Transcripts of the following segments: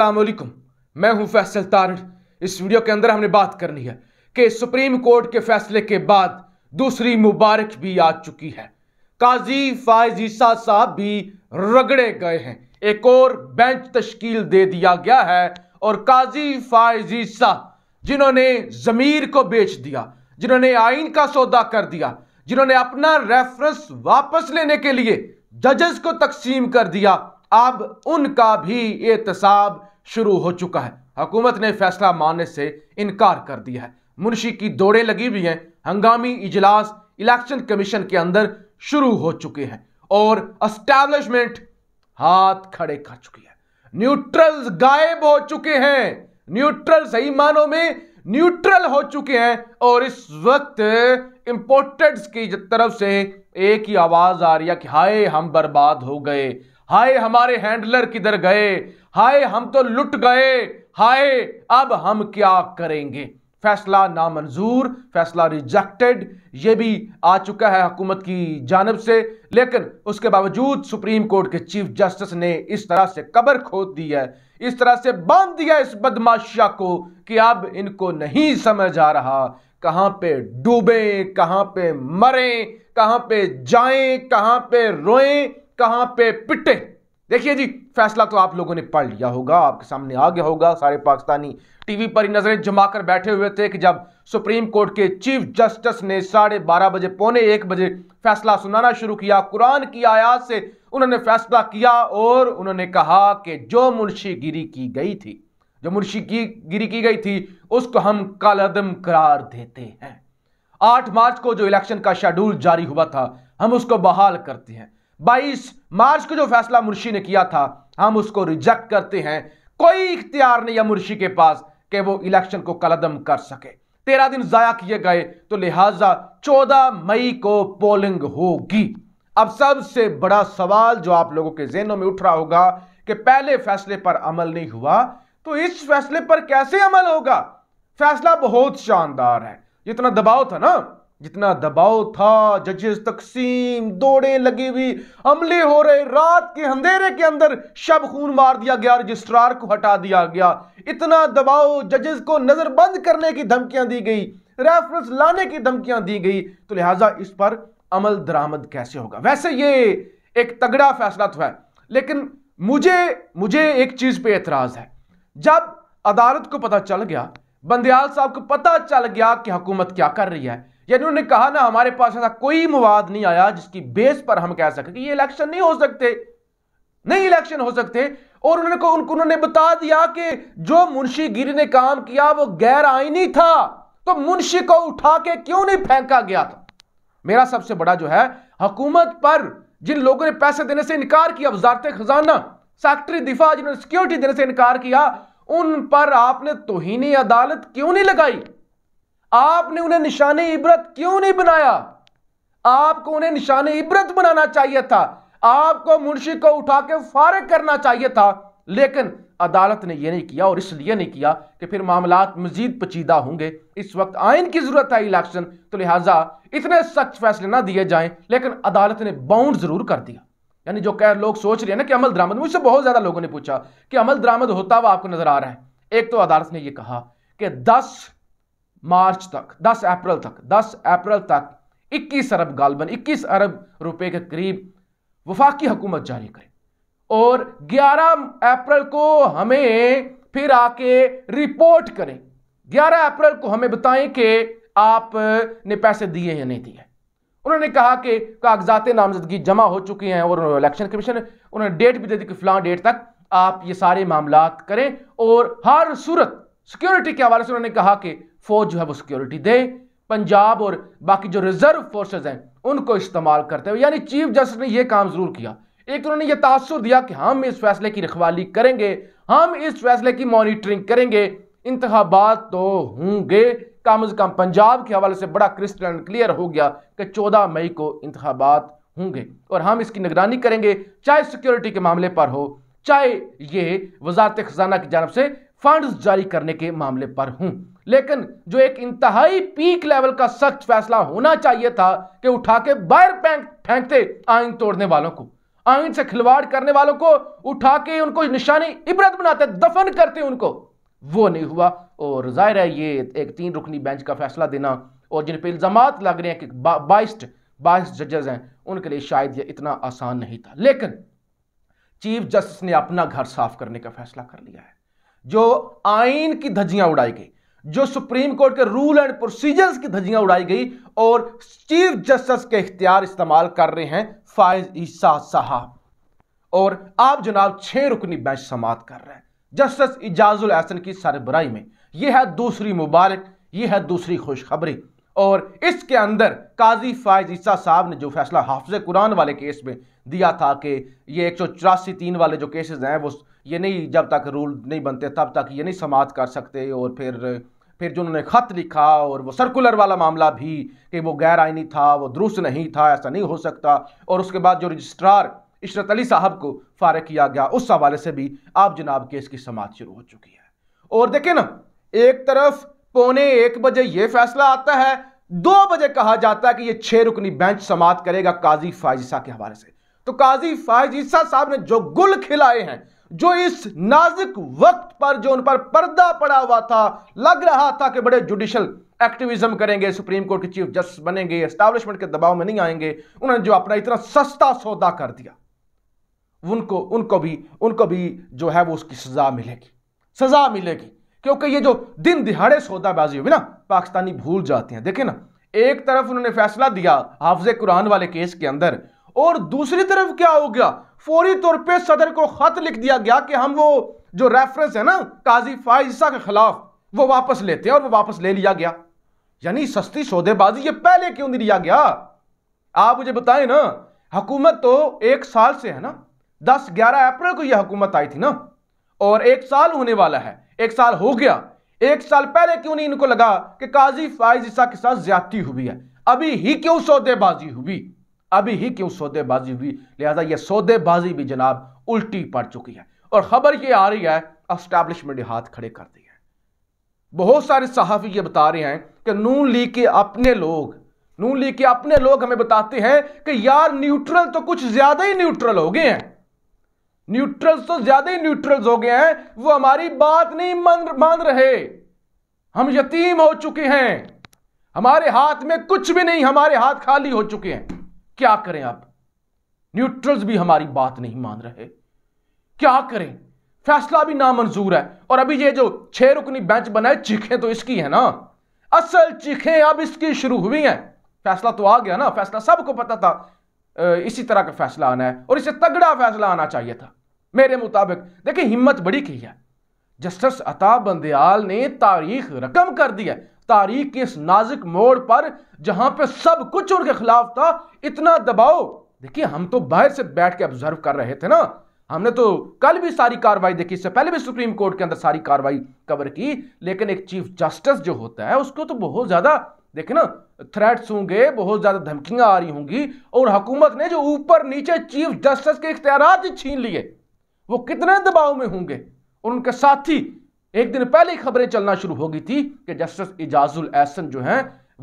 अलमैकम मैं हूं फैसल तारण इस वीडियो के अंदर हमने बात करनी है कि सुप्रीम कोर्ट के फैसले के बाद दूसरी मुबारक भी आ चुकी है काजी फायज ईसा साहब भी रगड़े गए हैं एक और बेंच तश्कील दे दिया गया है और काजी फायज ईसा जिन्होंने जमीर को बेच दिया जिन्होंने आइन का सौदा कर दिया जिन्होंने अपना रेफरेंस वापस लेने के लिए जजेस को तकसीम कर दिया अब उनका भी एहतसाब शुरू हो चुका है हुकूमत ने फैसला मानने से इनकार कर दिया है मुंशी की दौड़ें लगी हुई हैं हंगामी इजलास इलेक्शन कमीशन के अंदर शुरू हो चुके हैं और अस्टैब्लिशमेंट हाथ खड़े कर चुकी है न्यूट्रल्स गायब हो चुके हैं न्यूट्रल सही मानों में न्यूट्रल हो चुके हैं और इस वक्त इम्पोर्टेड्स की तरफ से एक ही आवाज़ आ रही है कि हाय हम बर्बाद हो गए हाय हमारे हैंडलर किधर गए हाय हम तो लुट गए हाय अब हम क्या करेंगे फैसला नामंजूर फैसला रिजेक्टेड ये भी आ चुका है हुकूमत की जानब से लेकिन उसके बावजूद सुप्रीम कोर्ट के चीफ जस्टिस ने इस तरह से कबर खोद दी है इस तरह से बांध दिया इस बदमाशा को कि अब इनको नहीं समझ आ रहा कहां पे डूबे कहां पे मरे कहां पे जाएं कहां पे रोएं कहां पे पिटे देखिए जी फैसला तो आप लोगों ने पढ़ लिया होगा आपके सामने आ गया होगा सारे पाकिस्तानी टीवी पर ही नजरें जमा कर बैठे हुए थे कि जब सुप्रीम कोर्ट के चीफ जस्टिस ने साढ़े बारह बजे पौने एक बजे फैसला सुनाना शुरू किया कुरान की आयात से उन्होंने फैसला किया और उन्होंने कहा कि जो मुंशी गिरी की गई थी जो की गिरी की गई थी उसको हम कालदम करार देते हैं आठ मार्च को जो इलेक्शन का शेड्यूल जारी हुआ था हम उसको बहाल करते हैं बाईस मार्च को जो फैसला मुर्शी ने किया था हम उसको रिजेक्ट करते हैं कोई इख्तियार नहीं है मुर्शी के पास कि वो इलेक्शन को कलदम कर सके तेरह दिन जाया किए गए तो लिहाजा चौदह मई को पोलिंग होगी अब सबसे बड़ा सवाल जो आप लोगों के जेनों में उठ रहा होगा कि पहले फैसले पर अमल नहीं हुआ तो इस फैसले पर कैसे अमल होगा फैसला बहुत शानदार है जितना दबाव था ना जितना दबाव था जजेस तकसीम दौड़े लगी हुई अमले हो रहे रात के अंधेरे के अंदर शब खून मार दिया गया रजिस्ट्रार को हटा दिया गया इतना दबाव जजेस को नज़रबंद करने की धमकियां दी गई रेफरेंस लाने की धमकियां दी गई तो लिहाजा इस पर अमल दरामद कैसे होगा वैसे ये एक तगड़ा फैसला तो है लेकिन मुझे मुझे एक चीज़ पे एतराज़ है जब अदालत को पता चल गया बंदयाल साहब को पता चल गया कि हुकूमत क्या कर रही है यानी उन्होंने कहा ना हमारे पास ऐसा कोई मवाद नहीं आया जिसकी बेस पर हम कह सकें कि ये इलेक्शन नहीं हो सकते नहीं इलेक्शन हो सकते और उन्होंने को उनको उन्होंने बता दिया कि जो मुंशी गिरी ने काम किया वो गैर आईनी था तो मुंशी को उठा के क्यों नहीं फेंका गया था मेरा सबसे बड़ा जो है हुकूमत पर जिन लोगों ने पैसे देने से इनकार किया वजारत खजाना सेक्रेटरी दिफा जिन्होंने सिक्योरिटी देने से इनकार किया उन पर आपने तोहनी अदालत क्यों नहीं लगाई आपने उन्हें निशाने इबरत क्यों नहीं बनाया आपको उन्हें निशाने इबरत बनाना चाहिए था आपको मुंशी को उठा के फारग करना चाहिए था लेकिन अदालत ने यह नहीं किया और इसलिए नहीं किया कि फिर मामला मजीद पचीदा होंगे इस वक्त आइन की जरूरत है इलेक्शन तो लिहाजा इतने सख्त फैसले ना दिए जाएं लेकिन अदालत ने बाउंड जरूर कर दिया यानी जो कह लोग सोच रहे हैं ना कि अमल दरामद मुझसे बहुत ज़्यादा लोगों ने पूछा कि अमल दरामद होता हुआ आपको नज़र आ रहा है एक तो अदालत ने यह कहा कि दस मार्च तक दस अप्रैल तक दस अप्रैल तक इक्कीस अरब गालबन इक्कीस अरब रुपए के करीब वफाकी हुकूमत जारी करे और 11 अप्रैल को हमें फिर आके रिपोर्ट करें 11 अप्रैल को हमें बताएं कि आपने पैसे दिए या नहीं दिए उन्होंने कहा कि कागजात नामजदगी जमा हो चुके हैं और इलेक्शन कमीशन उन्होंने डेट भी दे दी कि फिलहाल डेट तक आप ये सारे मामला करें और हर सूरत सिक्योरिटी के हवाले से उन्होंने कहा कि फौज जो है वो सिक्योरिटी दे पंजाब और बाकी जो रिजर्व फोर्सेज हैं उनको इस्तेमाल करते हुए यानी चीफ जस्टिस ने यह काम जरूर किया एक तो उन्होंने यह तासर दिया कि हम इस फैसले की रखवाली करेंगे हम इस फैसले की मॉनिटरिंग करेंगे इंतबात तो होंगे कम अज़ कम पंजाब के हवाले से बड़ा क्रिस्टल एंड क्लियर हो गया कि चौदह मई को इंतबात होंगे और हम इसकी निगरानी करेंगे चाहे सिक्योरिटी के मामले पर हो चाहे ये वजारत खजाना की जानब से फंड जारी करने के मामले पर हूँ लेकिन जो एक इंतहाई पीक लेवल का सख्त फैसला होना चाहिए था कि उठा के बाहर फेंकते आइन तोड़ने वालों को आइन से खिलवाड़ करने वालों को उठा के उनको निशानी इबरत बनाते दफन करते उनको वो नहीं हुआ और जाहिर है ये एक तीन रुकनी बेंच का फैसला देना और जिन पर इल्ज़ाम लग रहे हैं कि बा, बाइस बाईस जजेज़ हैं उनके लिए शायद ये इतना आसान नहीं था लेकिन चीफ जस्टिस ने अपना घर साफ करने का फैसला कर लिया है जो आइन की धज्जियां उड़ाई गई जो सुप्रीम कोर्ट के रूल एंड प्रोसीजर्स की धज्जियां उड़ाई गई और चीफ जस्टिस के इख्तियार इस्तेमाल कर रहे हैं फायज ईसा साहब और आप जनाब छह रुकनी बेंच समाप्त कर रहे हैं जस्टिस इजाजुल एहसन की सरबराई में यह है दूसरी मुबारक यह है दूसरी खुशखबरी और इसके अंदर काजी फायज ईसा साहब ने जो फैसला हाफज कुरान वाले केस में दिया था कि ये एक सौ चौरासी तीन वाले जो केसेस हैं वो ये नहीं जब तक रूल नहीं बनते तब तक ये नहीं समाप्त कर सकते और फिर फिर जो उन्होंने ख़त लिखा और वो सर्कुलर वाला मामला भी कि वो गैर आइनी था वो दुरुस्त नहीं था ऐसा नहीं हो सकता और उसके बाद जो रजिस्ट्रार इशरत अली साहब को फारग किया गया उस हवाले से भी आप जनाब केस की समाज शुरू हो चुकी है और देखें ना एक तरफ पौने एक बजे ये फैसला आता है दो बजे कहा जाता है कि ये छह रुकनी बेंच समाप्त करेगा काजी फायजिसा के हवाले से तो काजी फायजिसा साहब ने जो गुल खिलाए हैं जो इस नाजुक वक्त पर जो उन पर पर्दा पड़ा हुआ था लग रहा था कि बड़े जुडिशल एक्टिविज्म करेंगे सुप्रीम कोर्ट के चीफ जस्टिस बनेंगे एस्टैब्लिशमेंट के दबाव में नहीं आएंगे उन्होंने जो अपना इतना सस्ता सौदा कर दिया उनको उनको भी उनको भी जो है वो उसकी सज़ा मिलेगी सज़ा मिलेगी क्योंकि ये जो दिन दिहाड़े सौदाबाजी हुई ना पाकिस्तानी भूल जाते हैं देखे ना एक तरफ उन्होंने फैसला दिया हाफज कुरान वाले केस के अंदर और दूसरी तरफ क्या हो गया फौरी तौर पे सदर को खत लिख दिया गया कि हम वो जो रेफरेंस है ना काजी फाइजा के खिलाफ वो वापस लेते हैं और वो वापस ले लिया गया यानी सस्ती सौदेबाजी ये पहले क्यों नहीं लिया गया आप मुझे बताएं ना हुकूमत तो एक साल से है ना दस ग्यारह अप्रैल को यह हुकूमत आई थी ना और एक साल होने वाला है एक साल हो गया एक साल पहले क्यों नहीं इनको लगा कि काजी फाइज ईसा के साथ ज्यादती हुई है अभी ही क्यों सौदेबाजी हुई अभी ही क्यों सौदेबाजी हुई लिहाजा यह सौदेबाजी भी जनाब उल्टी पड़ चुकी है और खबर यह आ रही है अस्टैब्लिशमेंट हाथ खड़े कर दिए बहुत सारे सहाफ़ी ये बता रहे हैं कि नून लीग के अपने लोग नून लीग के अपने लोग हमें बताते हैं कि यार न्यूट्रल तो कुछ ज़्यादा ही न्यूट्रल हो गए हैं न्यूट्रल्स तो ज्यादा ही न्यूट्रल्स हो गए हैं वो हमारी बात नहीं मान रहे हम यतीम हो चुके हैं हमारे हाथ में कुछ भी नहीं हमारे हाथ खाली हो चुके हैं क्या करें आप न्यूट्रल्स भी हमारी बात नहीं मान रहे क्या करें फैसला भी नामंजूर है और अभी ये जो छह रुकनी बेंच बनाए चीखें तो इसकी है ना असल चीखें अब इसकी शुरू हुई हैं फैसला तो आ गया ना फैसला सबको पता था इसी तरह का फैसला आना है और इसे तगड़ा फैसला आना चाहिए था मेरे मुताबिक देखिए हिम्मत बड़ी की है जस्टिस अता बंदयाल ने तारीख रकम कर दी है तारीख के इस नाजुक मोड़ पर जहां पे सब कुछ उनके खिलाफ था इतना दबाव देखिए हम तो बाहर से बैठ के ऑब्जर्व कर रहे थे ना हमने तो कल भी सारी कार्रवाई देखी इससे पहले भी सुप्रीम कोर्ट के अंदर सारी कार्रवाई कवर की लेकिन एक चीफ जस्टिस जो होता है उसको तो बहुत ज्यादा देखे ना थ्रेट्स होंगे बहुत ज़्यादा धमकियां आ रही होंगी और हुकूमत ने जो ऊपर नीचे चीफ जस्टिस के इख्तियार छीन लिए वो कितने दबाव में होंगे और उनके साथी एक दिन पहले ही खबरें चलना शुरू हो गई थी कि जस्टिस एजाजुल एहसन जो हैं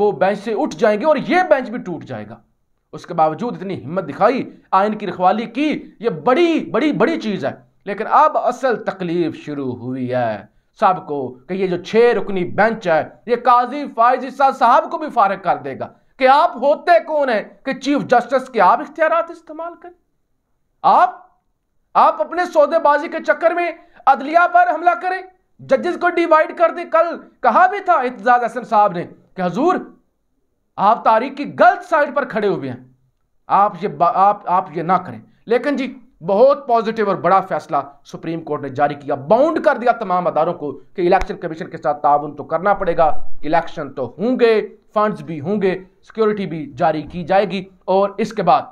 वो बेंच से उठ जाएंगे और ये बेंच भी टूट जाएगा उसके बावजूद इतनी हिम्मत दिखाई आयन की रखवाली की ये बड़ी बड़ी बड़ी चीज़ है लेकिन अब असल तकलीफ शुरू हुई है साहब को कि ये जो छह रुकनी बेंच है ये काजी फायज साहब को भी फारग कर देगा कि आप होते कौन है कि चीफ जस्टिस के आप इख्तियार इस्तेमाल करें आप आप अपने सौदेबाजी के चक्कर में अदलिया पर हमला करें जजेस को डिवाइड कर दें कल कहा भी था इतजाज हसन साहब ने कि हजूर आप तारीख की गलत साइड पर खड़े हुए हैं आप ये आप आप ये ना करें लेकिन जी बहुत पॉजिटिव और बड़ा फैसला सुप्रीम कोर्ट ने जारी किया बाउंड कर दिया तमाम अदारों को कि इलेक्शन कमीशन के साथ ताउन तो करना पड़ेगा इलेक्शन तो होंगे फंड्स भी होंगे सिक्योरिटी भी जारी की जाएगी और इसके बाद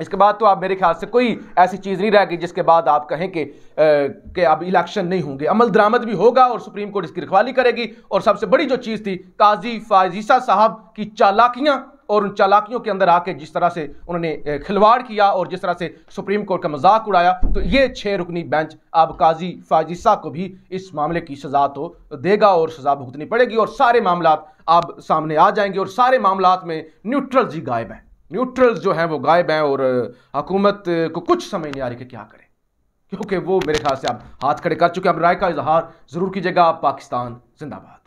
इसके बाद तो आप मेरे ख्याल से कोई ऐसी चीज़ नहीं रहेगी जिसके बाद आप कहें कि कि अब इलेक्शन नहीं होंगे अमल दरामद भी होगा और सुप्रीम कोर्ट इसकी रखवाली करेगी और सबसे बड़ी जो चीज़ थी काजी फाजीसा साहब की चालाकियाँ और उन चालाकियों के अंदर आके जिस तरह से उन्होंने खिलवाड़ किया और जिस तरह से सुप्रीम कोर्ट का मजाक उड़ाया तो ये छः रुकनी बेंच अब काजी फाजिस्सा को भी इस मामले की सज़ा तो देगा और सज़ा भुगतनी पड़ेगी और सारे मामला अब सामने आ जाएंगे और सारे मामला में न्यूट्रल जी गायब हैं न्यूट्रल्स जो हैं वो गायब हैं और हुकूमत को कुछ समझ नहीं आ रही कि क्या करें क्योंकि वो मेरे ख्याल से आप हाथ खड़े कर चुके हैं अब राय का इजहार ज़रूर कीजिएगा पाकिस्तान जिंदाबाद